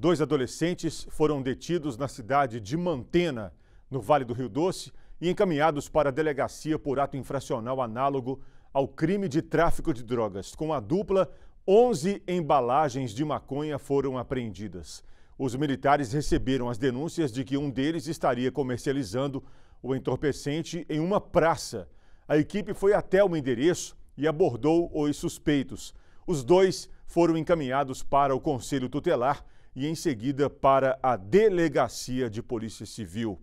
Dois adolescentes foram detidos na cidade de Mantena, no Vale do Rio Doce, e encaminhados para a delegacia por ato infracional análogo ao crime de tráfico de drogas. Com a dupla, 11 embalagens de maconha foram apreendidas. Os militares receberam as denúncias de que um deles estaria comercializando o entorpecente em uma praça. A equipe foi até o endereço e abordou os suspeitos. Os dois foram encaminhados para o conselho tutelar e em seguida para a Delegacia de Polícia Civil.